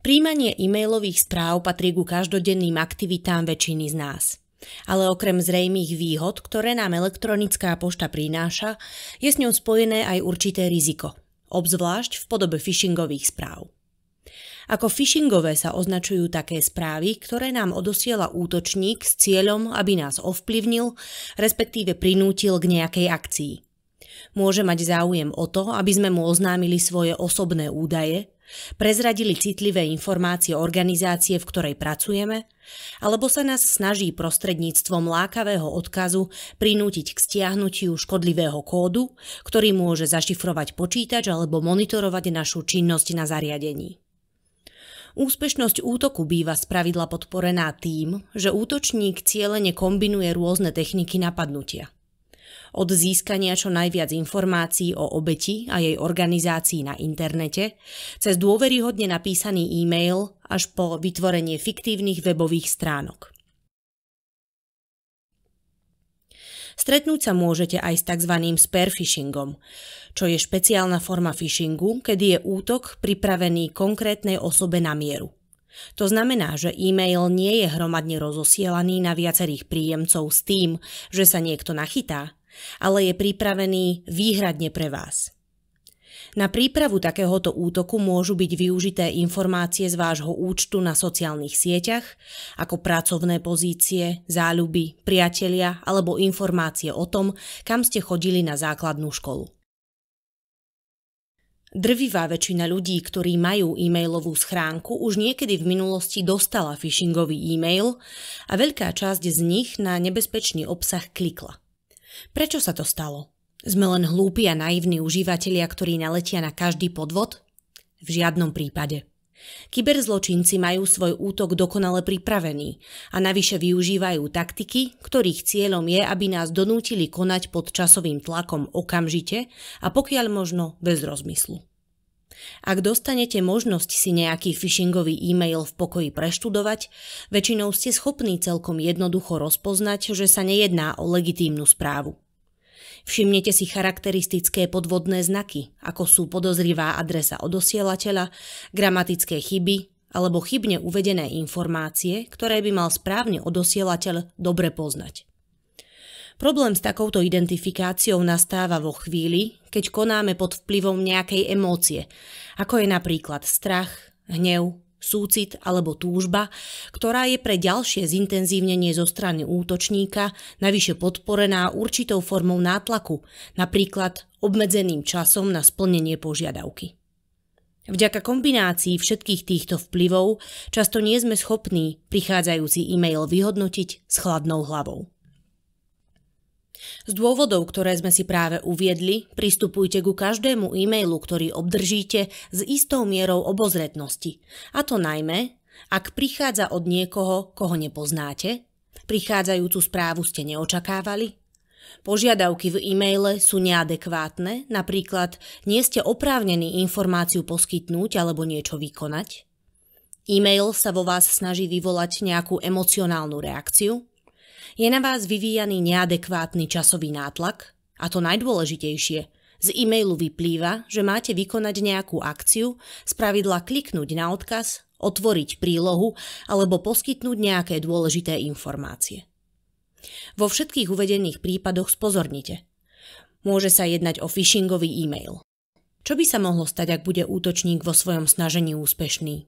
Príjmanie e-mailových správ patrí ku každodenným aktivitám väčšiny z nás. Ale okrem zrejmých výhod, ktoré nám elektronická pošta prináša, je s ňou spojené aj určité riziko, obzvlášť v podobe phishingových správ. Ako phishingové sa označujú také správy, ktoré nám odosiela útočník s cieľom, aby nás ovplyvnil, respektíve prinútil k nejakej akcii – Môže mať záujem o to, aby sme mu oznámili svoje osobné údaje, prezradili citlivé informácie organizácie, v ktorej pracujeme, alebo sa nás snaží prostredníctvom lákavého odkazu prinútiť k stiahnutiu škodlivého kódu, ktorý môže zašifrovať počítač alebo monitorovať našu činnosť na zariadení. Úspešnosť útoku býva spravidla podporená tým, že útočník cieľene kombinuje rôzne techniky napadnutia – od získania čo najviac informácií o obeti a jej organizácii na internete, cez dôveryhodne napísaný e-mail až po vytvorenie fiktívnych webových stránok. Stretnúť sa môžete aj s tzv. phishingom, čo je špeciálna forma phishingu, kedy je útok pripravený konkrétnej osobe na mieru. To znamená, že e-mail nie je hromadne rozosielaný na viacerých príjemcov s tým, že sa niekto nachytá, ale je pripravený výhradne pre vás. Na prípravu takéhoto útoku môžu byť využité informácie z vášho účtu na sociálnych sieťach, ako pracovné pozície, záľuby, priatelia alebo informácie o tom, kam ste chodili na základnú školu. Drvivá väčšina ľudí, ktorí majú e-mailovú schránku, už niekedy v minulosti dostala phishingový e-mail a veľká časť z nich na nebezpečný obsah klikla. Prečo sa to stalo? Sme len hlúpi a naivní užívateľia, ktorí naletia na každý podvod? V žiadnom prípade. Kyberzločinci majú svoj útok dokonale pripravený a navyše využívajú taktiky, ktorých cieľom je, aby nás donútili konať pod časovým tlakom okamžite a pokiaľ možno bez rozmyslu. Ak dostanete možnosť si nejaký phishingový e-mail v pokoji preštudovať, väčšinou ste schopní celkom jednoducho rozpoznať, že sa nejedná o legitímnu správu. Všimnete si charakteristické podvodné znaky, ako sú podozrivá adresa odosielateľa, gramatické chyby alebo chybne uvedené informácie, ktoré by mal správne odosielateľ dobre poznať. Problém s takouto identifikáciou nastáva vo chvíli, keď konáme pod vplyvom nejakej emócie, ako je napríklad strach, hnev, súcit alebo túžba, ktorá je pre ďalšie zintenzívnenie zo strany útočníka navyše podporená určitou formou nátlaku, napríklad obmedzeným časom na splnenie požiadavky. Vďaka kombinácii všetkých týchto vplyvov často nie sme schopní prichádzajúci e-mail vyhodnotiť s chladnou hlavou. Z dôvodov, ktoré sme si práve uviedli, pristupujte ku každému e-mailu, ktorý obdržíte, s istou mierou obozretnosti. A to najmä, ak prichádza od niekoho, koho nepoznáte, prichádzajúcu správu ste neočakávali, požiadavky v e-maile sú neadekvátne, napríklad nie ste oprávnení informáciu poskytnúť alebo niečo vykonať, e-mail sa vo vás snaží vyvolať nejakú emocionálnu reakciu, je na vás vyvíjaný neadekvátny časový nátlak a to najdôležitejšie – z e-mailu vyplýva, že máte vykonať nejakú akciu, spravidla kliknúť na odkaz, otvoriť prílohu alebo poskytnúť nejaké dôležité informácie. Vo všetkých uvedených prípadoch spozornite. Môže sa jednať o phishingový e-mail. Čo by sa mohlo stať, ak bude útočník vo svojom snažení úspešný?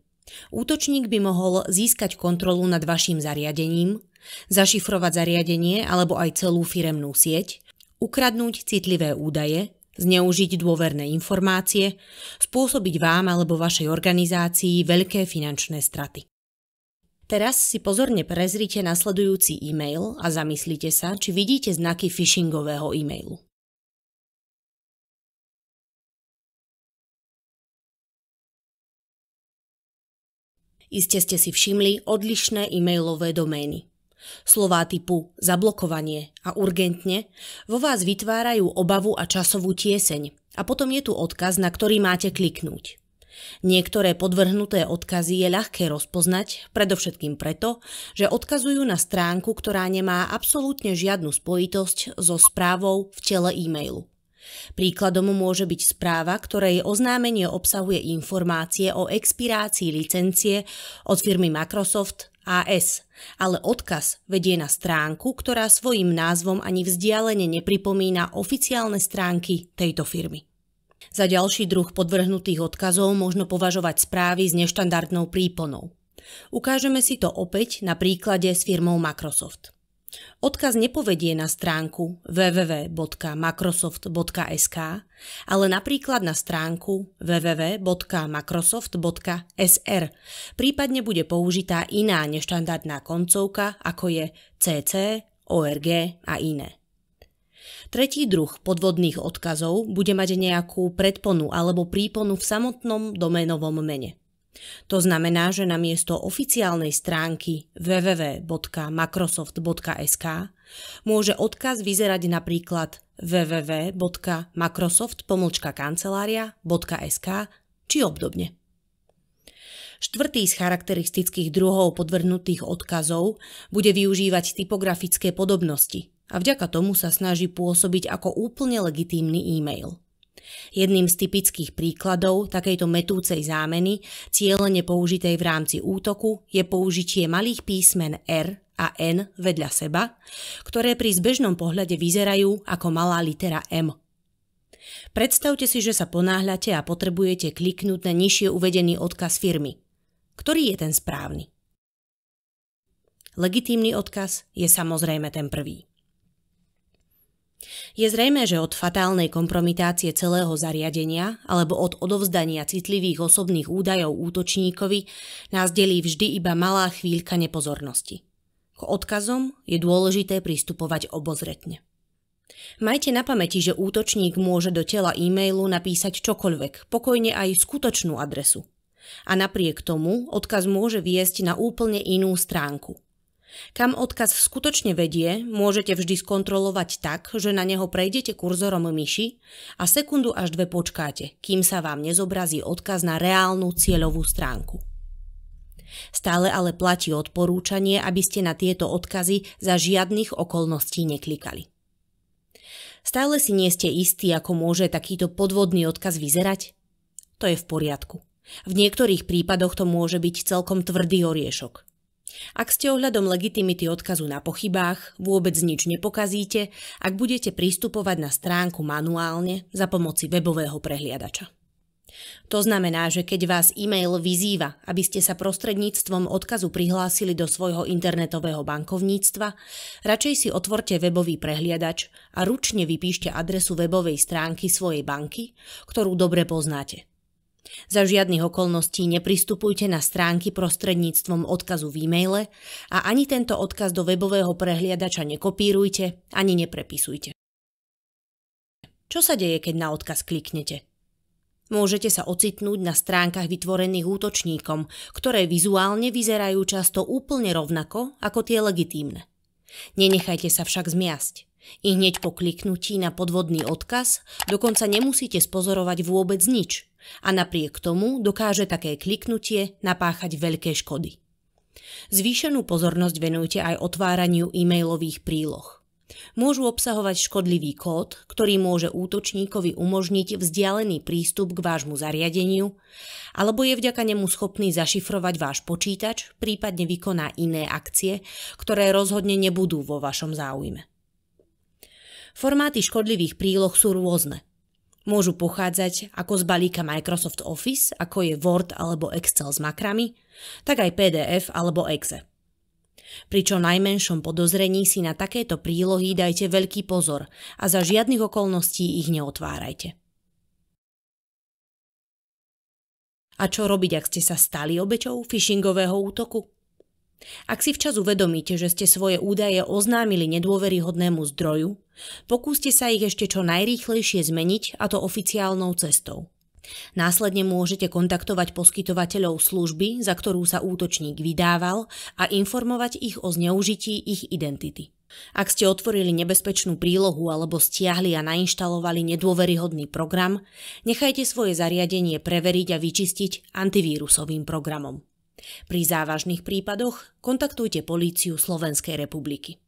Útočník by mohol získať kontrolu nad vašim zariadením, zašifrovať zariadenie alebo aj celú firemnú sieť, ukradnúť citlivé údaje, zneužiť dôverné informácie, spôsobiť vám alebo vašej organizácii veľké finančné straty. Teraz si pozorne prezrite nasledujúci e-mail a zamyslite sa, či vidíte znaky phishingového e-mailu. Iste ste si všimli odlišné e-mailové domény. Slová typu zablokovanie a urgentne vo vás vytvárajú obavu a časovú tieseň a potom je tu odkaz, na ktorý máte kliknúť. Niektoré podvrhnuté odkazy je ľahké rozpoznať, predovšetkým preto, že odkazujú na stránku, ktorá nemá absolútne žiadnu spojitosť so správou v tele e-mailu. Príkladom môže byť správa, ktorej oznámenie obsahuje informácie o expirácii licencie od firmy Microsoft AS, ale odkaz vedie na stránku, ktorá svojim názvom ani vzdialene nepripomína oficiálne stránky tejto firmy. Za ďalší druh podvrhnutých odkazov možno považovať správy s neštandardnou príponou. Ukážeme si to opäť na príklade s firmou Microsoft. Odkaz nepovedie na stránku www.macrosoft.sk, ale napríklad na stránku www.macrosoft.sr, prípadne bude použitá iná neštandardná koncovka, ako je CC, ORG a iné. Tretí druh podvodných odkazov bude mať nejakú predponu alebo príponu v samotnom doménovom mene. To znamená, že na miesto oficiálnej stránky www.macrosoft.sk môže odkaz vyzerať napríklad wwwmicrosoft či obdobne. Štvrtý z charakteristických druhov podvrhnutých odkazov bude využívať typografické podobnosti a vďaka tomu sa snaží pôsobiť ako úplne legitímny e-mail. Jedným z typických príkladov takejto metúcej zámeny, cieľene použitej v rámci útoku, je použitie malých písmen R a N vedľa seba, ktoré pri zbežnom pohľade vyzerajú ako malá litera M. Predstavte si, že sa ponáhľate a potrebujete kliknúť na nižšie uvedený odkaz firmy. Ktorý je ten správny? Legitímny odkaz je samozrejme ten prvý. Je zrejme, že od fatálnej kompromitácie celého zariadenia alebo od odovzdania citlivých osobných údajov útočníkovi nás delí vždy iba malá chvíľka nepozornosti. K odkazom je dôležité pristupovať obozretne. Majte na pamäti, že útočník môže do tela e-mailu napísať čokoľvek, pokojne aj skutočnú adresu. A napriek tomu odkaz môže viesť na úplne inú stránku – kam odkaz skutočne vedie, môžete vždy skontrolovať tak, že na neho prejdete kurzorom myši a sekundu až dve počkáte, kým sa vám nezobrazí odkaz na reálnu cieľovú stránku. Stále ale platí odporúčanie, aby ste na tieto odkazy za žiadnych okolností neklikali. Stále si nie ste istí, ako môže takýto podvodný odkaz vyzerať? To je v poriadku. V niektorých prípadoch to môže byť celkom tvrdý oriešok – ak ste ohľadom legitimity odkazu na pochybách, vôbec nič nepokazíte, ak budete prístupovať na stránku manuálne za pomoci webového prehliadača. To znamená, že keď vás e-mail vyzýva, aby ste sa prostredníctvom odkazu prihlásili do svojho internetového bankovníctva, radšej si otvorte webový prehliadač a ručne vypíšte adresu webovej stránky svojej banky, ktorú dobre poznáte – za žiadnych okolností nepristupujte na stránky prostredníctvom odkazu v e-maile a ani tento odkaz do webového prehliadača nekopírujte ani neprepisujte. Čo sa deje, keď na odkaz kliknete? Môžete sa ocitnúť na stránkach vytvorených útočníkom, ktoré vizuálne vyzerajú často úplne rovnako ako tie legitímne. Nenechajte sa však zmiasť. I hneď po kliknutí na podvodný odkaz dokonca nemusíte spozorovať vôbec nič – a napriek tomu dokáže také kliknutie napáchať veľké škody. Zvýšenú pozornosť venujte aj otváraniu e-mailových príloh. Môžu obsahovať škodlivý kód, ktorý môže útočníkovi umožniť vzdialený prístup k vášmu zariadeniu, alebo je vďaka nemu schopný zašifrovať váš počítač, prípadne vykoná iné akcie, ktoré rozhodne nebudú vo vašom záujme. Formáty škodlivých príloh sú rôzne – Môžu pochádzať ako z balíka Microsoft Office, ako je Word alebo Excel s makrami, tak aj PDF alebo Exe. Pri čo najmenšom podozrení si na takéto prílohy dajte veľký pozor a za žiadnych okolností ich neotvárajte. A čo robiť, ak ste sa stali obeťou phishingového útoku? Ak si včas uvedomíte, že ste svoje údaje oznámili nedôveryhodnému zdroju, pokúste sa ich ešte čo najrýchlejšie zmeniť, a to oficiálnou cestou. Následne môžete kontaktovať poskytovateľov služby, za ktorú sa útočník vydával a informovať ich o zneužití ich identity. Ak ste otvorili nebezpečnú prílohu alebo stiahli a nainštalovali nedôveryhodný program, nechajte svoje zariadenie preveriť a vyčistiť antivírusovým programom. Pri závažných prípadoch kontaktujte políciu Slovenskej republiky.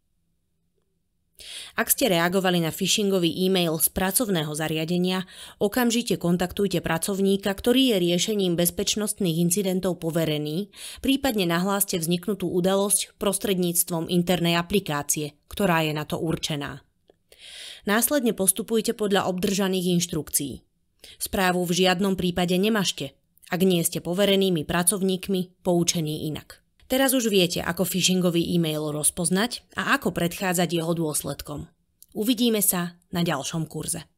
Ak ste reagovali na phishingový e-mail z pracovného zariadenia, okamžite kontaktujte pracovníka, ktorý je riešením bezpečnostných incidentov poverený, prípadne nahláste vzniknutú udalosť prostredníctvom internej aplikácie, ktorá je na to určená. Následne postupujte podľa obdržaných inštrukcií. Správu v žiadnom prípade nemažte, ak nie ste poverenými pracovníkmi poučení inak. Teraz už viete, ako phishingový e-mail rozpoznať a ako predchádzať jeho dôsledkom. Uvidíme sa na ďalšom kurze.